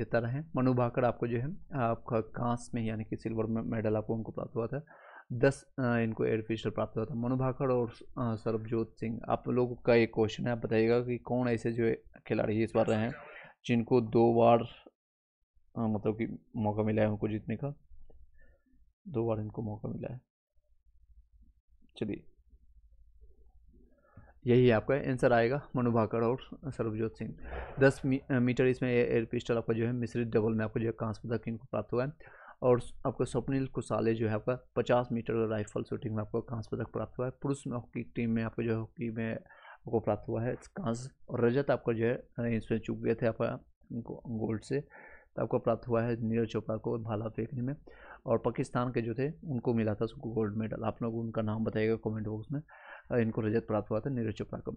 देता रहे मनु भाकर आपको जो है आपका कांस में यानी कि सिल्वर मेडल आपको उनको प्राप्त हुआ था दस इनको एयर फिशर प्राप्त हुआ था मनु भाकर और सरबजोत सिंह आप लोगों का एक क्वेश्चन है आप बताइएगा कि कौन ऐसे जो खिलाड़ी इस बार रहे हैं जिनको दो बार मतलब कि मौका मिला है उनको जीतने का दो बार इनको मौका मिला है चलिए यही आपका आंसर आएगा मनु भाकर और सर्वजोत सिंह दस मी, मीटर इसमें एयर पिस्टल आपका जो है मिश्रित डबल में आपको जो है कांस पदक इनको प्राप्त हुआ है और आपको स्वप्निल कुशाले जो है आपका पचास मीटर राइफल शूटिंग में आपको कांस पदक प्राप्त हुआ है पुरुष में हॉकी टीम में आपको जो है हॉकी में आपको प्राप्त हुआ है कांस और रजत आपको जो है इसमें चुप गए थे आपका गोल्ड से तो आपको प्राप्त हुआ है नीरज चोपड़ा को भाला फेंकने में और पाकिस्तान के जो थे उनको मिला था उसको गोल्ड मेडल आप लोग उनका नाम बताइएगा कमेंट बॉक्स में इनको रजत प्राप्त हुआ था नीरज चोपड़ा को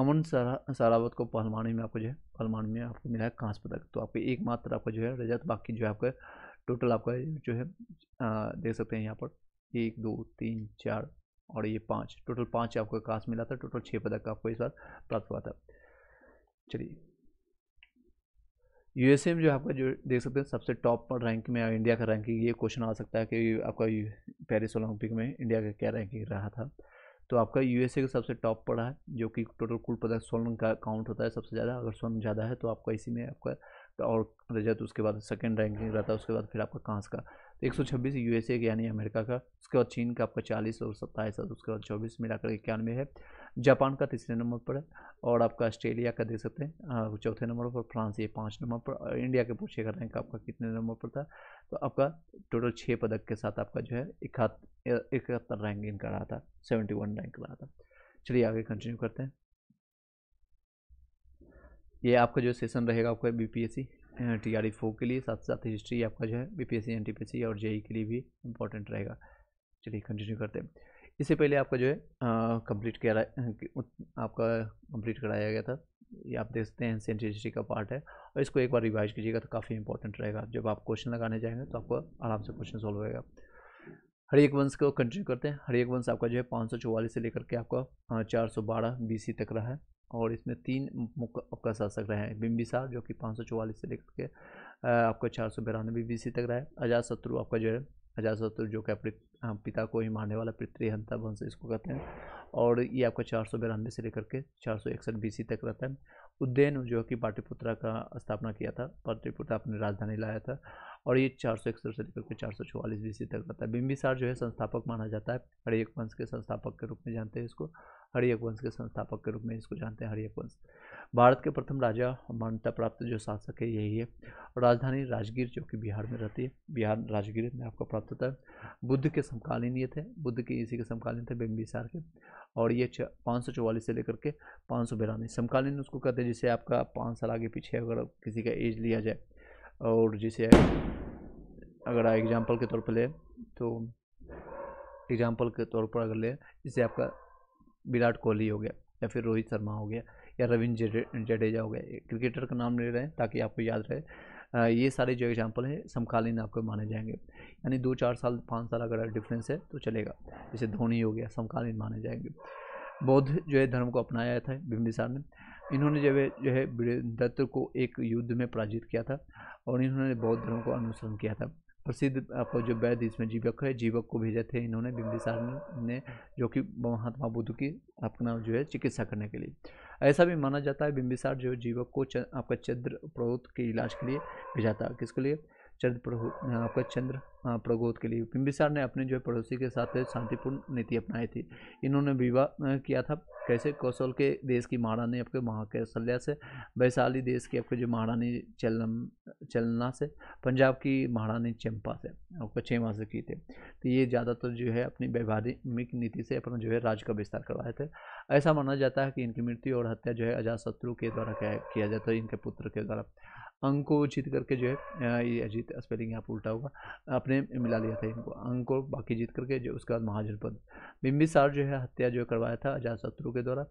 अमन सरा सरावत को पहलवानी में आपको जो है पहलवान में आपको मिला है कांस पदक तो आपको एकमात्र आपका जो है रजत बाकी जो है आपका टोटल आपका जो है देख सकते हैं यहाँ पर एक दो तीन चार और ये पाँच टोटल पाँच आपको कांस मिला था टोटल छः पदक आपको इस बार प्राप्त हुआ था चलिए यूएसए में जो आपका जो देख सकते हैं सबसे टॉप पर रैंक में इंडिया का रैंकिंग ये क्वेश्चन आ सकता है कि आपका पेरिस ओलंपिक में इंडिया का क्या रैंकिंग रहा था तो आपका यूएसए का सबसे टॉप पड़ा है जो कि टोटल कुल पदार्थ स्वर्ण का काउंट होता है सबसे ज़्यादा अगर स्वर्ण ज़्यादा है तो आपका इसी में आपका तो और रजत उसके बाद सेकेंड रैंकिंग रहता है उसके बाद फिर आपका कांस का तो एक सौ छब्बीस यूएसए यानी अमेरिका का उसके बाद चीन का आपका चालीस और सत्ताईस उसके बाद चौबीस मिलाकर इक्यानवे है जापान का तीसरे नंबर पर है और आपका ऑस्ट्रेलिया का देख सकते हैं चौथे नंबर पर फ्रांस ये पाँच नंबर पर इंडिया के पूछे हैं रैंक आपका कितने नंबर पर था तो आपका टोटल छः पदक के साथ आपका जो है इकहत्तर रैंक इनका रहा था सेवेंटी वन रैंक रहा था चलिए आगे कंटिन्यू करते हैं ये आपका जो सेशन रहेगा आपका B P S C T R four के लिए साथ साथ हिस्ट्री आपका जो है B P S C N T P C और जेई e के लिए भी इंपॉर्टेंट रहेगा चलिए कंटिन्यू करते हैं इससे पहले आपका जो है कंप्लीट किया आपका कंप्लीट कराया गया था ये आप देखते हैं एंशियंट हिस्ट्री का पार्ट है और इसको एक बार रिवाइज कीजिएगा तो काफ़ी इंपॉर्टेंट रहेगा जब आप क्वेश्चन लगाने जाएंगे तो आपको आराम से क्वेश्चन सॉल्व होएगा हरेक वंश को कंटिन्यू करते हैं हरेक वंश आपका जो है पाँच से लेकर के आपका चार सौ बारह तक रहा है और इसमें तीन मुख्य आपका शासक रहे हैं बिम्बिसार जो कि पाँच से लेकर के आपका चार सौ बिरानवे बी तक रहा है अजात शत्रु आपका जो है अजात शत्रु जो कि हाँ, पिता को ही मारने वाला पितृहंता वंश इसको कहते हैं और ये आपका चार सौ बिरानवे से लेकर के चार सौ इकसठ बीसी तक रहता है उद्दैन जो कि पाटलिपुत्रा का स्थापना किया था पाटलिपुत्रा अपनी राजधानी लाया था और ये चार सौ इकसठ से लेकर के चार सौ चौवालीस बीसी तक रहता है बिम्बिसार जो है संस्थापक माना जाता है हरियक वंश के संस्थापक के रूप में जानते हैं इसको हरियक वंश के संस्थापक के रूप में इसको जानते हैं हरियक वंश भारत के प्रथम राजा मान्यता प्राप्त जो शासक है यही है और राजधानी राजगीर जो कि बिहार में रहती है बिहार राजगीर में आपको प्राप्त होता है बुद्ध के समकालीन ये थे बुद्ध के इसी के समकालीन थे बिम्बिसार के और ये पाँच सौ चौवालीस से लेकर के पाँच सौ बिरानवे समकालीन उसको कहते हैं जिसे आपका पाँच साल आगे पीछे अगर किसी का एज लिया जाए और जैसे अगर एग्ज़ाम्पल के तौर पर ले तो एग्ज़ाम्पल के तौर पर अगर ले जैसे आपका विराट कोहली हो गया या फिर रोहित शर्मा हो गया या रविंद्र जडेजा हो गया क्रिकेटर का नाम ले रहे हैं ताकि आपको याद रहे ये सारे जो एग्जाम्पल हैं समकालीन आपको माने जाएंगे यानी दो चार साल पाँच साल अगर डिफरेंस है तो चलेगा जैसे धोनी हो गया समकालीन माने जाएंगे बौद्ध जो है धर्म को अपनाया था बिम्बिसार ने इन्होंने जो है जो है दत्त को एक युद्ध में पराजित किया था और इन्होंने बौद्ध धर्म को अनुसरण किया था प्रसिद्ध आपको जो वैद्य इसमें जीवक है जीवक को भेजे थे इन्होंने बिंबिसार ने जो कि महात्मा बुद्ध की अपना जो है चिकित्सा करने के लिए ऐसा भी माना जाता है बिंबिसार जो जीवक को आपका चंद्र प्रोत के इलाज के लिए भेजा था किसके लिए चंद्र आपका चंद्र प्रगोद के लिए बिम्बिसार ने अपने जो है पड़ोसी के साथ शांतिपूर्ण नीति अपनाई थी इन्होंने विवाह किया था कैसे कौशल के देश की महारानी आपके महाकौशल्या से वैशाली देश की आपके जो महारानी चलम चलना से पंजाब की महारानी चंपा से आपको छेमा से की थे तो ये ज़्यादातर जो है अपनी वैवाहिक नीति से अपना जो है राज का विस्तार करवाए थे ऐसा माना जाता है कि इनकी मृत्यु और हत्या जो है अजात शत्रु के द्वारा किया जाता है इनके पुत्र के द्वारा अंको को जीत करके जो है ये अजीत स्पेलिंग यहाँ पर उल्टा होगा अपने मिला लिया था इनको अंको को बाकी जीत करके जो उसके बाद महाजनपद बिम्बिसार जो है हत्या जो करवाया था अजात शत्रु के द्वारा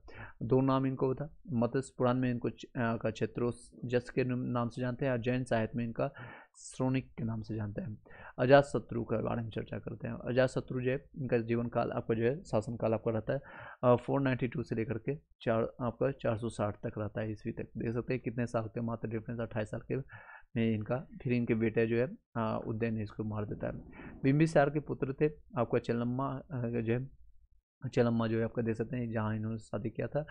दो नाम इनको था मत्स्य पुराण में इनको का क्षेत्रो जस के नाम से जानते हैं और जैन साहित्य में इनका श्रोणिक के नाम से जानते हैं अजात शत्रु के बारे में चर्चा करते हैं अजात शत्रु जो है इनका जीवन काल आपका जो है शासन काल आपका रहता है फोर नाइन्टी टू से लेकर के चार आपका चार सौ साठ तक रहता है ईस्वी तक देख सकते हैं कितने साल के मात्र डिफरेंस अट्ठाईस साल करके में इनका फिर इनके बेटा जो है उद्दयन इसको मार देता है बिम्बिसार के पुत्र थे आपका चलम्मा जो है चलम्मा जो है आपका देख सकते हैं जहाँ इन्होंने शादी किया था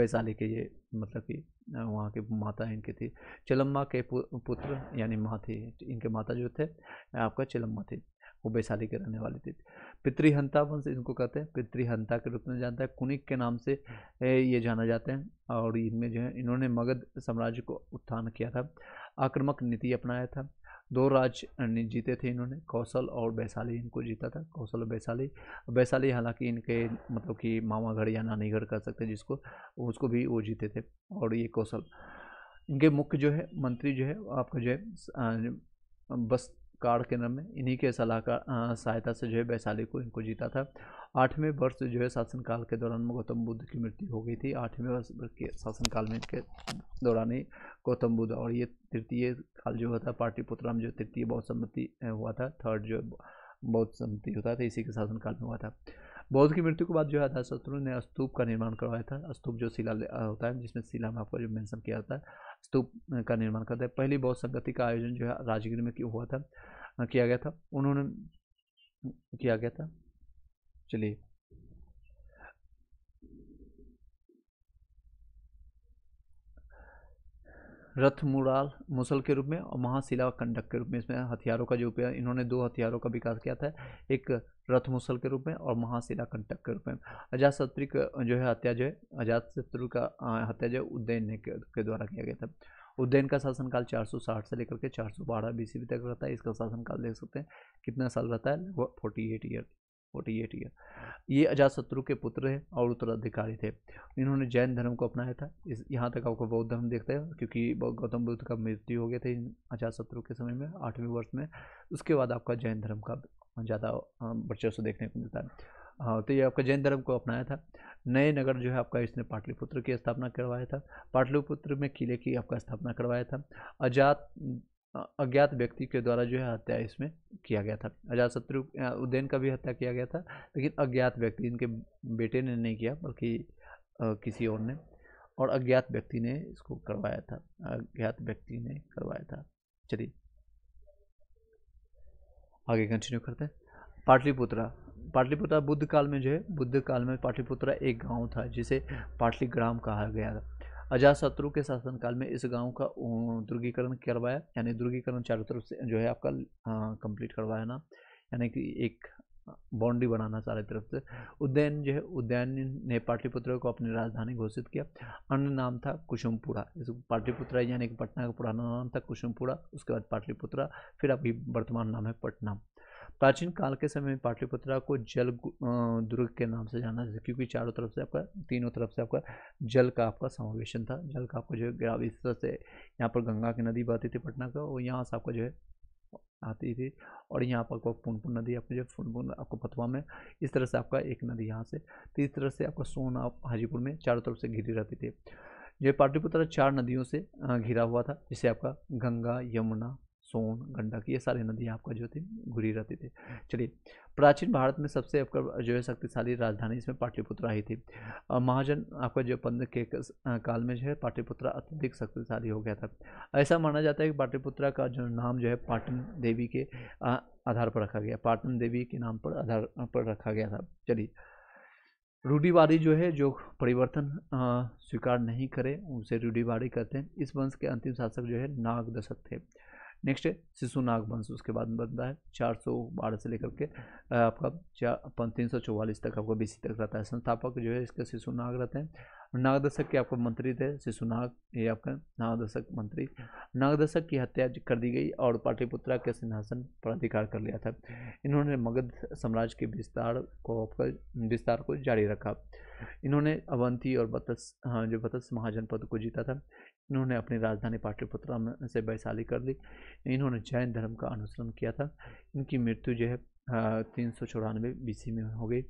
वैशाली के ये मतलब कि वहाँ के माता इनकी थी चलम्मा के पुत्र यानी माँ थी इनके माता जो थे आपका चलम्मा थी वो वैशाली के रहने वाले थे पितृहंता वंश इनको कहते हैं पितृहंता के रूप में जानता है कुनिक के नाम से ये जाना जाते हैं और इनमें जो है इन्होंने मगध साम्राज्य को उत्थान किया था आक्रमक नीति अपनाया था दो राज जीते थे इन्होंने कौशल और वैशाली इनको जीता था कौशल और वैशाली वैशाली हालांकि इनके मतलब कि मामा घर या नानी घर कर सकते जिसको उसको भी वो जीते थे और ये कौशल इनके मुख्य जो है मंत्री जो है आपका जो है बस कार्ड नाम में इन्हीं के सलाहकार सहायता से जो है वैशाली को इनको जीता था आठवें वर्ष जो है शासनकाल के दौरान गौतम बुद्ध की मृत्यु हो गई थी आठवें वर्ष के शासनकाल में इनके दौरान ही गौतम बुद्ध और ये तृतीय काल जो होता है में जो तृतीय बौद्ध सम्मति हुआ था थर्ड जो बौद्ध सम्मति होता था इसी के शासनकाल में हुआ था बौद्ध की मृत्यु के बाद जो है अधार ने स्तूप का निर्माण करवाया था स्तूप जो शिला होता है जिसमें शिला में आपको जो मेंशन किया जाता है स्तूप का निर्माण करते हैं पहली बौद्ध संगति का आयोजन जो है राजगीर में क्यों हुआ था किया गया था उन्होंने किया गया था चलिए रथ मुराल मुसल के रूप में और महाशिला कंडक के रूप में इसमें हथियारों का जो उपयोग इन्होंने दो हथियारों का विकास किया था एक रथ मुसल के रूप में और महाशिला कंटक के रूप में अजात शत्रु जो है हत्या जो है अजात शत्रु का हत्या जो है के द्वारा किया गया था उद्दैन का शासनकाल 460 से लेकर के 412 बीसवी तक रहता है इसका शासनकाल देख सकते हैं कितना साल रहता है लगभग forty eight year forty eight year ये अजातशत्रु के पुत्र हैं और उत्तराधिकारी थे इन्होंने जैन धर्म को अपनाया था इस यहाँ तक आपको बौद्ध धर्म देखते हैं क्योंकि गौतम बुद्ध का मृत्यु हो गया था इन अजातशत्रु के समय में आठवें वर्ष में उसके बाद आपका जैन धर्म का ज़्यादा वर्चस्व देखने को मिलता है हाँ तो ये आपका जैन धर्म को अपनाया था नए नगर जो है आपका इसने पाटलिपुत्र की स्थापना करवाया था पाटलिपुत्र में किले की आपका स्थापना करवाया था अजात अज्ञात व्यक्ति के द्वारा जो है हत्या इसमें किया गया था अजात शत्रु उद्दैन का भी हत्या किया गया था लेकिन अज्ञात व्यक्ति इनके बेटे ने नहीं किया बल्कि किसी और ने और अज्ञात व्यक्ति ने इसको करवाया था अज्ञात व्यक्ति ने करवाया था चलिए आगे कंटिन्यू करते हैं पाटलिपुत्रा पाटलिपुत्रा बुद्ध काल में जो है बुद्ध काल में पाटलिपुत्रा एक गांव था जिसे पाटली ग्राम कहा गया था अजातशत्रु के शासनकाल में इस गांव का दुर्गीकरण करवाया यानी दुर्गीकरण चारों तरफ से जो है आपका कंप्लीट करवाया ना यानी कि एक बाउंड्री बनाना सारे तरफ से उद्यन जो है उद्यन ने पाटलिपुत्र को अपनी राजधानी घोषित किया अन्य नाम था कुसुमपुरा इस पाटलिपुत्रा यानी कि पटना का पुराना नाम था कुसुमपुरा उसके बाद पाटलिपुत्रा फिर अभी वर्तमान नाम है पटना प्राचीन काल के समय में पाटलिपुत्रा को जल दुर्ग के नाम से जाना जाता क्योंकि चारों तरफ से आपका तीनों तरफ से आपका जल का आपका समावेशन था जल का आपका जो है इस तरह से यहाँ पर गंगा की नदी बहती थी पटना का और यहाँ से आपका जो है आती थी और यहाँ पर आपको पुनपुन नदी आपको जो है आपको फतवा में इस तरह से आपका एक नदी यहाँ से तो इस तरह से आपका सोन आप हाजीपुर में चारों तरफ से घिरी रहती थी जो पाटलिपुत्र चार नदियों से घिरा हुआ था जिसे आपका गंगा यमुना सोन गंडक ये सारी नदियाँ आपका जो थी घुरी रहती थी चलिए प्राचीन भारत में सबसे आपका जो है शक्तिशाली राजधानी इसमें पाटलिपुत्रा ही थी महाजन आपका जो पंद के काल में जो है पाटलिपुत्र अत्यधिक शक्तिशाली हो गया था ऐसा माना जाता है कि पाटलिपुत्र का जो नाम जो है पाटन देवी के आधार पर रखा गया पाटन देवी के नाम पर आधार पर रखा गया था चलिए रूढ़ीवादी जो है जो परिवर्तन स्वीकार नहीं करे उनसे रूढ़ीवाड़ी कहते हैं इस वंश के अंतिम शासक जो है नागदशक थे नेक्स्ट है शिशु नाग वंश उसके बाद बनता है चार सौ बारह से लेकर के आपका चार तीन सौ चौवालीस तक आपका बीसी तक रहता है संस्थापक जो है इसके शिशु नाग रहते हैं नागदशक के आपका मंत्री थे शिशु नाग ये आपका नागदशक मंत्री नागदशक की हत्या कर दी गई और पाटलिपुत्रा के सिंहासन पर अधिकार कर लिया था इन्होंने मगध साम्राज्य के विस्तार को आपका विस्तार को जारी रखा इन्होंने अवंती और बतस हाँ जो बतस महाजनपद को जीता था इन्होंने अपनी राजधानी पाटलिपुत्र से वैशाली कर ली इन्होंने जैन धर्म का अनुसरण किया था इनकी मृत्यु जो है तीन सौ चौरानवे बीसी में हो गई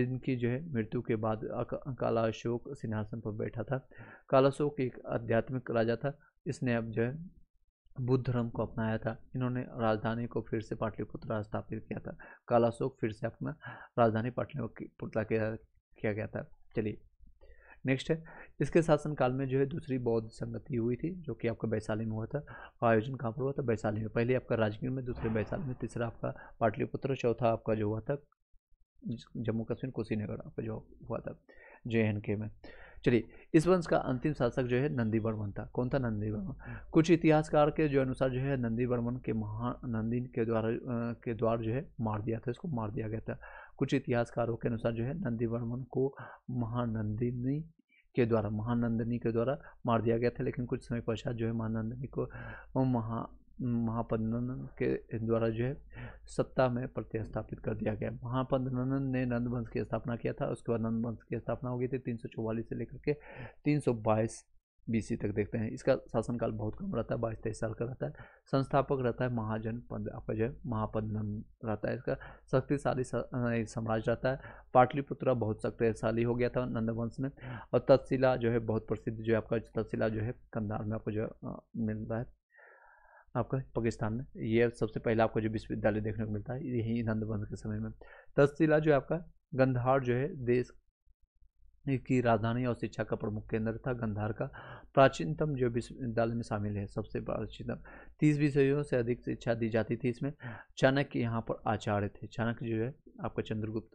इनकी जो है मृत्यु के बाद काला अशोक सिंहासन पर बैठा था काला अशोक एक आध्यात्मिक राजा था इसने अब जो है बुद्ध धर्म को अपनाया था इन्होंने राजधानी को फिर से पाटलिपुत्र स्थापित किया था कालाशोक फिर से अपना राजधानी पाटलिपुत्र किया गया था चलिए नेक्स्ट है इसके शासनकाल में जो है दूसरी बौद्ध संगति हुई थी जो कि आपका वैशाली में हुआ था आयोजन कहाँ पर हुआ था वैशाली में पहले आपका राजगीर में दूसरे वैशाली में तीसरा आपका पाटलिपुत्र चौथा आपका जो हुआ था जम्मू कश्मीर कुशीनगर आपका जो हुआ था जे एंड के में चलिए इस वंश का अंतिम शासक जो है नंदी वर्मन था कौन था नंदी वर्मन कुछ इतिहासकार के जो अनुसार जो है नंदी वर्मन के महान नंदी के द्वारा के द्वार जो है मार दिया था इसको मार दिया गया था कुछ इतिहासकारों के अनुसार जो है नंदी वर्मन को महानंदिनी के द्वारा महानंदिनी के द्वारा मार दिया गया था लेकिन कुछ समय पश्चात जो है महानंदिनी को महा महापद्मनंदन के द्वारा जो है सत्ता में प्रतिस्थापित कर दिया गया महापद्मनंदन ने नंदवंश की स्थापना किया था उसके बाद नंदवंश की स्थापना हो गई थी तीन से लेकर के तीन बीसी तक देखते हैं इसका शासनकाल बहुत कम रहता है बाईस तेईस साल का रहता है संस्थापक रहता है महाजन पंद आपका जो है महापदनंद रहता है इसका शक्तिशाली साम्राज्य रहता है पाटलिपुत्रा बहुत शक्तिशाली हो गया था नंदवंश में और तत्शिला जो है बहुत प्रसिद्ध जो है आपका तत्शिला जो है कंधार में आपको जो मिलता है आपका पाकिस्तान में ये सबसे पहला आपको जो विश्वविद्यालय देखने को मिलता है यही नंद वंश के समय में दस जिला जो है आपका गंधार जो है देश की राजधानी और शिक्षा का प्रमुख केंद्र था गंधार का प्राचीनतम जो विश्वविद्यालय में शामिल है सबसे प्राचीनतम तीस विषयों से अधिक शिक्षा दी जाती थी इसमें चाणक्य यहाँ पर आचार्य थे चाणक्य जो है आपका चंद्रगुप्त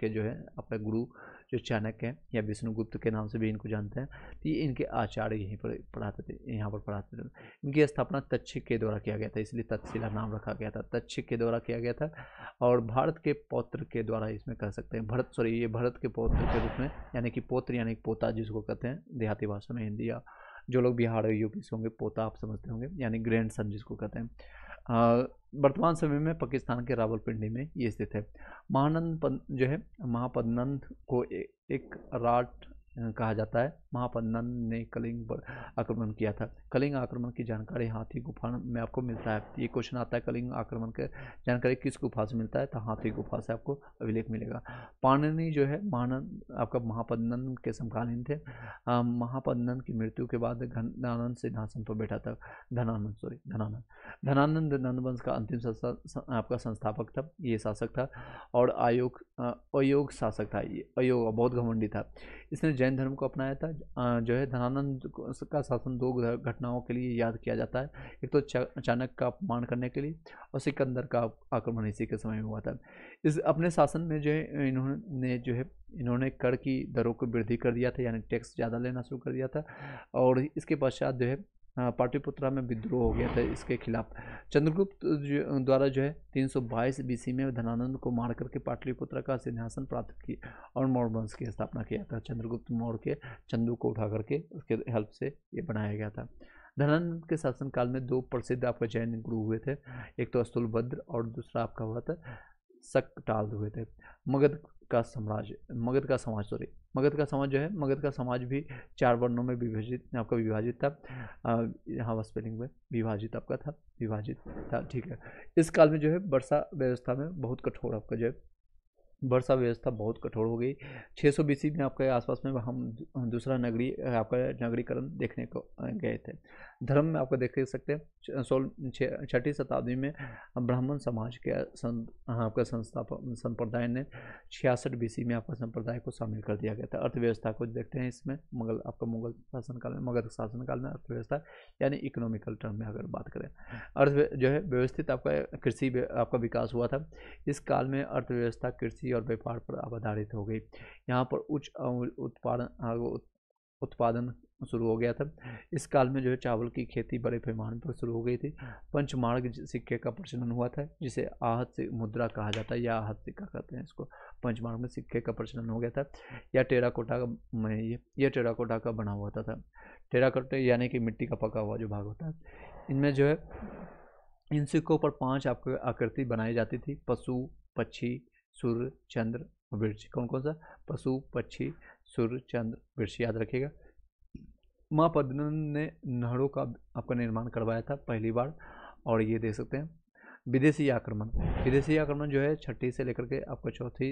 के जो है आपका गुरु जो चाणक्य है या विष्णुगुप्त के नाम से भी इनको जानते हैं तो ये इनके आचार्य यहीं पर पढ़ाते थे यहाँ पर पढ़ाते थे इनकी स्थापना तक्षिक के द्वारा किया गया था इसलिए तत्शिला नाम रखा गया था तक्षिक के द्वारा किया गया था और भारत के पौत्र के द्वारा इसमें कह सकते हैं भरत सॉरी ये भरत के पौत्र के रूप में यानी कि पौत्र यानी पोता जिसको कहते हैं देहाती भाषा में हिंदी या जो लोग बिहार यूपी से होंगे पोता आप समझते होंगे यानी ग्रैंड सन जिसको कहते हैं वर्तमान समय में पाकिस्तान के रावलपिंडी में ये स्थित है महानंद जो है महापदनंद को ए, एक राट कहा जाता है महापन्नन ने कलिंग पर आक्रमण किया था कलिंग आक्रमण की जानकारी हाथी गुफा में आपको मिलता है ये क्वेश्चन आता है कलिंग आक्रमण के जानकारी किस गुफा से मिलता है तो हाथी गुफा से आपको अभिलेख मिलेगा पाणनी जो है महानंद आपका महापन्नन के समकालीन थे महापन्नन की मृत्यु के बाद घनानंद सिंहासन पर बैठा था धनानंद सॉरी धनानंद धनानंद नंदवंश का अंतिम आपका संस्थापक था ये शासक था और आयोग अयोग शासक था ये अयोग बहुत घमंडी था इसने जैन जैन धर्म को अपनाया था जो है धनानंद का शासन दो घटनाओं के लिए याद किया जाता है एक तो अचानक का अपमान करने के लिए और सिकंदर का आक्रमण इसी के समय में हुआ था इस अपने शासन में जो है इन्होंने जो है इन्होंने कर की दरों को वृद्धि कर दिया था यानी टैक्स ज़्यादा लेना शुरू कर दिया था और इसके पश्चात जो है पाटलिपुत्रा में विद्रोह हो गया था इसके खिलाफ चंद्रगुप्त द्वारा जो है 322 बीसी में धनानंद को मार करके पाटलिपुत्र का सिंहासन प्राप्त किया और मौर्य वंश की स्थापना किया था चंद्रगुप्त मौर्य के चंदू को उठा करके उसके हेल्प से ये बनाया गया था धनानंद के शासनकाल में दो प्रसिद्ध आपका जैन गुरु हुए थे एक तो अस्तुलभद्र और दूसरा आपका हुआ था सकटाल हुए थे मगध का साम्राज्य मगध का समाज सॉरी मगध का समाज जो है मगध का समाज भी चार वर्णों में विभाजित आपका विभाजित था यहाँ स्पेलिंग में विभाजित आपका था विभाजित था ठीक है इस काल में जो है वर्षा व्यवस्था में बहुत कठोर आपका जो है वर्षा व्यवस्था बहुत कठोर हो गई 600 सौ बीसी में आपके आसपास में हम दूसरा नगरी आपका नगरीकरण देखने को गए थे धर्म में आपको देख सकते हैं सोल छठी शताब्दी में ब्राह्मण समाज के सं, आपका संस्था संप्रदाय ने छियासठ बीसी में आपका संप्रदाय को शामिल कर दिया गया था अर्थव्यवस्था को देखते हैं इसमें मुगल आपका मुगल शासनकाल में मगध शासनकाल में अर्थव्यवस्था यानी इकोनॉमिकल टर्म में अगर बात करें अर्थ जो है व्यवस्थित आपका कृषि आपका विकास हुआ था इस काल में अर्थव्यवस्था कृषि कृषि और व्यापार पर आधारित हो गई यहाँ पर उच्च उत्पादन उत्पादन शुरू हो गया था इस काल में जो है चावल की खेती बड़े पैमाने पर शुरू हो गई थी पंचमार्ग सिक्के का प्रचलन हुआ था जिसे आहत से मुद्रा कहा जाता है या आहत सिक्का कहते हैं इसको पंचमार्ग में सिक्के का प्रचलन हो गया था या टेराकोटा का में ये यह टेराकोटा का बना हुआ था टेराकोटा यानी कि मिट्टी का पका हुआ जो भाग होता है इनमें जो है इन सिक्कों पर पाँच आकृति बनाई जाती थी पशु पक्षी सूर्य चंद्र वृक्ष कौन कौन सा पशु पक्षी सूर्य चंद्र वृक्ष याद रखिएगा माँ पद्मन ने नहरों का आपका निर्माण करवाया था पहली बार और ये देख सकते हैं विदेशी आक्रमण विदेशी आक्रमण जो है छठी से लेकर के आपको चौथी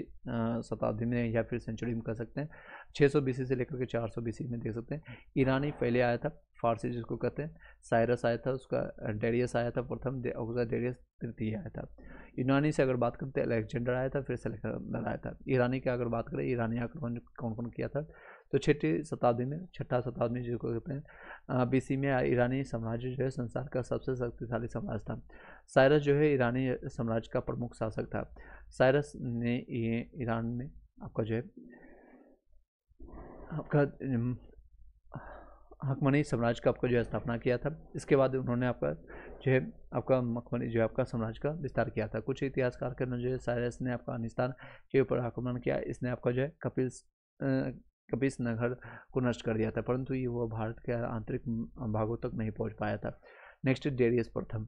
शताब्दी में या फिर सेंचुरी में कह सकते हैं 600 सौ से लेकर के 400 सौ में देख सकते हैं ईरानी पहले आया था फारसी जिसको कहते हैं साइरस आया था उसका डेरियस आया था प्रथम उसका डेरियस तृतीय आया था यूनानी से अगर बात करते हैं अलेक्जेंडर आया था फिर सेलेक्टर आया था ईरानी की अगर बात करें ईरानी आक्रमण कौन कौन किया था तो छठी शताब्दी में छठा शताब्दी जो कहते हैं बीसी में ईरानी साम्राज्य जो है संसार का सबसे शक्तिशाली साम्राज्य था साइरस जो है ईरानी साम्राज्य का प्रमुख शासक था साइरस ने ईरान में आपका जो है आपका हकमनी साम्राज्य का आपका जो है स्थापना किया था इसके बाद उन्होंने आपका जो है आपका मकमनी जो है आपका साम्राज्य का विस्तार किया था कुछ इतिहासकार के अनुसार जो है साइरस ने आपका अफगानिस्तान के ऊपर आक्रमण किया इसने आपका जो है कपिल कभी इस नगर को नष्ट कर दिया था परंतु ये वह भारत के आंतरिक भागों तक नहीं पहुंच पाया था नेक्स्ट डेरियस प्रथम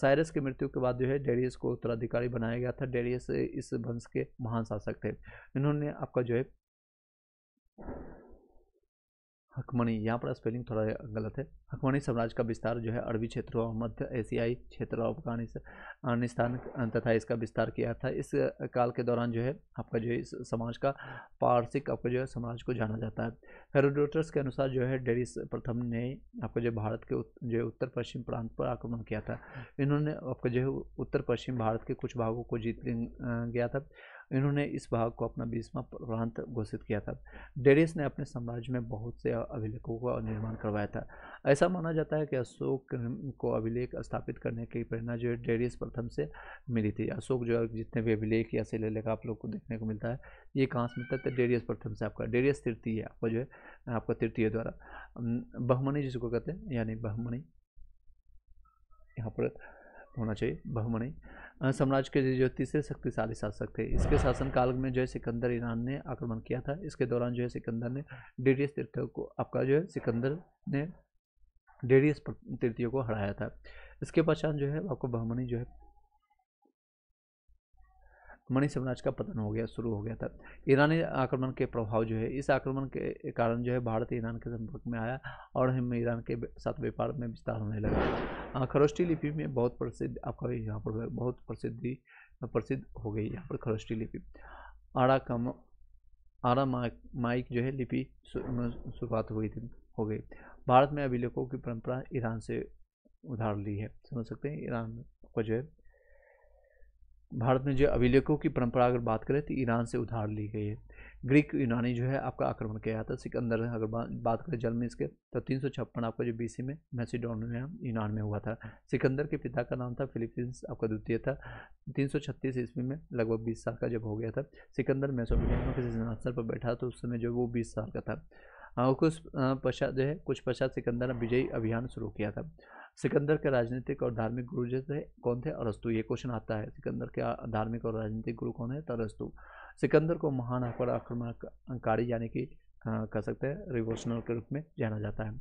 साइरस की मृत्यु के बाद जो है डेरियस को उत्तराधिकारी बनाया गया था डेरियस इस वंश के महान शासक थे इन्होंने आपका जो है हकमणी यहाँ पर स्पेलिंग थोड़ा गलत है हकमणी साम्राज्य का विस्तार जो है अरबी क्षेत्र और मध्य एशियाई क्षेत्र और अफगानिस्तान तथा इसका विस्तार किया था इस काल के दौरान जो है आपका जो है समाज का पारसिक आपका जो है समाज को जाना जाता है हेरोडोटस के अनुसार जो है डेरिस प्रथम ने आपका जो भारत के उत, जो है उत्तर पश्चिम प्रांत पर आक्रमण किया था इन्होंने आपका जो है उत्तर पश्चिम भारत के कुछ भागों को जीत गया था इन्होंने इस भाग को अपना बीसवा प्रांत घोषित किया था डेरियस ने अपने साम्राज्य में बहुत से अभिलेखों का निर्माण करवाया था ऐसा माना जाता है कि अशोक को अभिलेख स्थापित करने की प्रेरणा जो है डेरियस प्रथम से मिली थी अशोक जो है जितने भी अभिलेख या शिलेख आप लोग को देखने को मिलता है ये कहाँ से मिलता है तो डेरियस प्रथम से आपका डेरियस तृतीय आपका जो है आपका तृतीय द्वारा बहमनी जिसको कहते हैं यानी बहमनी यहाँ पर होना चाहिए बहुमणि साम्राज्य के जो तीसरे शक्तिशाली शासक थे इसके शासनकाल में जो है सिकंदर ईरान ने आक्रमण किया था इसके दौरान जो है सिकंदर ने डेडियस तीर्थ को आपका जो है सिकंदर ने डेडियस तीर्थियों को हराया था इसके पश्चात जो है आपको बहुमणि जो है मणि सम्राज का पतन हो गया शुरू हो गया था ईरानी आक्रमण के प्रभाव जो है इस आक्रमण के कारण जो है भारत ईरान के संपर्क में आया और हम ईरान के साथ व्यापार में विस्तार होने लगा खरोष्टी लिपि में बहुत प्रसिद्ध आपका यहाँ पर बहुत प्रसिद्धि प्रसिद्ध हो गई यहाँ पर खरोष्टी लिपि आरा कम आरा माइक जो है लिपि शुरुआत हुई थी हो गई भारत में अभिलेखों की परंपरा ईरान से उधार ली है समझ सकते हैं ईरान को जो है भारत में जो अभिलेखों की परंपरा अगर बात करें तो ईरान से उधार ली गई है ग्रीक यूनानी जो है आपका आक्रमण किया था सिकंदर अगर बात करें जन्म इसके तो तीन सौ छप्पन आपका जो बीसी में मैसीडोन यूनान में हुआ था सिकंदर के पिता का नाम था फिलीपींस आपका द्वितीय था तीन सौ छत्तीस ईस्वी में लगभग बीस साल का जब हो गया था सिकंदर मैसोपोटामिया के सिंहासन पर बैठा तो उस समय जो वो बीस साल का था कुछ पश्चात जो है कुछ पश्चात सिकंदर ने विजयी अभियान शुरू किया था सिकंदर के राजनीतिक और धार्मिक गुरु जैसे कौन थे अरस्तु ये क्वेश्चन आता है सिकंदर के धार्मिक और राजनीतिक गुरु कौन है तो अरस्तु सिकंदर को महान अकबर आक्रमणकारी यानी कि कह सकते हैं रिवोशनल के रूप में जाना जाता है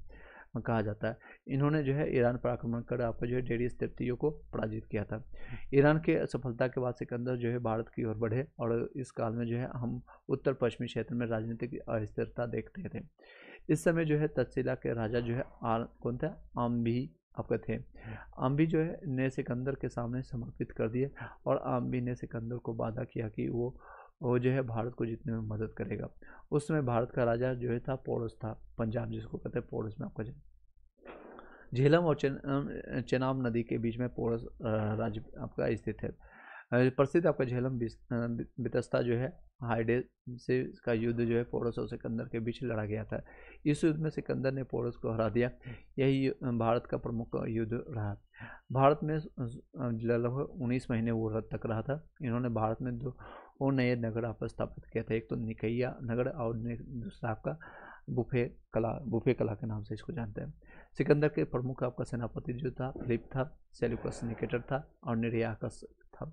कहा जाता है इन्होंने जो है ईरान पर आक्रमण कर आपको जो है डेरी तृतीयों को पराजित किया था ईरान के सफलता के बाद सिकंदर जो है भारत की ओर बढ़े और इस काल में जो है हम उत्तर पश्चिमी क्षेत्र में राजनीतिक अस्थिरता देखते थे इस समय जो है तत्सीला के राजा जो है आल कौन था भी आपका थे आम्बी जो है ने सिकंदर के सामने समर्पित कर दिए और आम्बी ने सिकंदर को वादा किया कि वो वो जो है भारत को जीतने में मदद करेगा उस समय भारत का राजा जो है था पोड़स था पंजाब जिसको कहते हैं पोड़स में आपका झेलम और चेनाब नदी के बीच में पोड़स राज्य आपका स्थित है प्रसिद्ध आपका झेलम बितस्ता जो है हाइडे से का युद्ध जो है पोरस और सिकंदर के बीच लड़ा गया था इस युद्ध में सिकंदर ने पोरस को हरा दिया यही भारत का प्रमुख युद्ध रहा भारत में लगभग उन्नीस महीने वो तक रहा था इन्होंने भारत में दो और नए नगर आप स्थापित किया था एक तो निकैया नगर और दूसरा आपका बुफे कला बुफे कला के नाम से इसको जानते हैं सिकंदर के प्रमुख आपका सेनापति जो था फिलिप था सेलिकस निकेटर था और निर्याकस था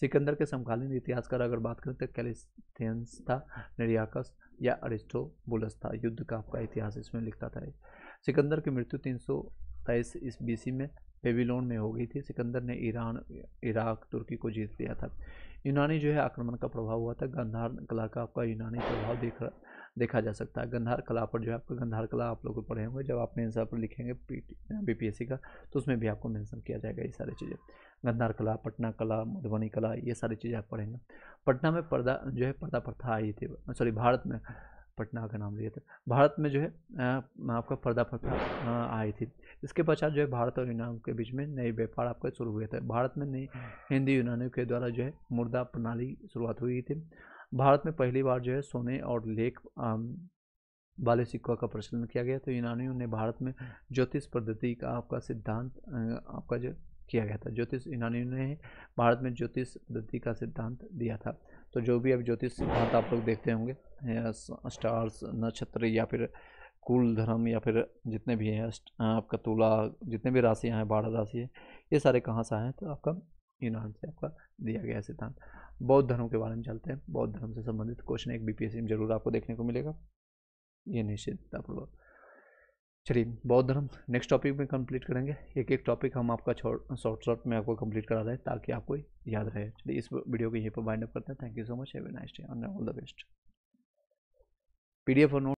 सिकंदर के समकालीन इतिहासकार अगर बात करें तो कैलिस्थियंस था निर्याकस या अरिस्टोबुलस था युद्ध का आपका इतिहास इसमें लिखता था सिकंदर की मृत्यु तीन सौ तेईस इस बीसी में पेविलोन में हो गई थी सिकंदर ने ईरान इराक तुर्की को जीत लिया था यूनानी जो है आक्रमण का प्रभाव हुआ था गंधार कला का आपका यूनानी प्रभाव देख देखा जा सकता है गंधार कला पर जो है आपका गंधार कला आप लोग पढ़े होंगे जब आप आंसर पर लिखेंगे बी पी का तो उसमें भी आपको मैंसन किया जाएगा ये सारी चीज़ें गंधार कला पटना कला मधुबनी कला ये सारी चीज़ें आप पढ़ेंगे पटना में पर्दा जो है पर्दा प्रथा आई थी सॉरी भारत में पटना का नाम लिया था भारत में जो है आपका पर्दा प्रथा आई थी इसके पश्चात जो है भारत और यूनान के बीच में नए व्यापार आपका शुरू हुए थे भारत में नई हिंदी यूनानियों के द्वारा जो है मुर्दा प्रणाली शुरुआत हुई थी भारत में पहली बार जो है सोने और लेख वाले सिक्का का प्रचलन किया गया तो यूनानियों ने भारत में ज्योतिष पद्धति का आपका सिद्धांत आपका जो किया गया था ज्योतिष यूनानियों ने भारत में ज्योतिष पद्धति का सिद्धांत दिया था तो जो भी अब ज्योतिष सिद्धांत आप लोग देखते होंगे स्टार्स नक्षत्र या फिर कुल धर्म या फिर जितने भी हैं आपका तुला जितने भी राशियाँ हैं बारह राशि है ये सारे कहाँ से आए हैं तो आपका यूनान से आपका दिया गया सिद्धांत बौद्ध धर्म के बारे में चलते हैं बौद्ध धर्म से संबंधित क्वेश्चन एक बीपीएससी में जरूर आपको देखने को मिलेगा ये निश्चिततापूर्वक चलिए बौद्ध धर्म नेक्स्ट टॉपिक में कंप्लीट करेंगे एक एक टॉपिक हम आपका शॉर्ट शॉर्ट में आपको कंप्लीट करा रहे हैं ताकि आपको याद रहे चलिए इस वीडियो को यहीं पर बाइंड अप करते हैं thank you so much have a nice day all the best PDF और नोट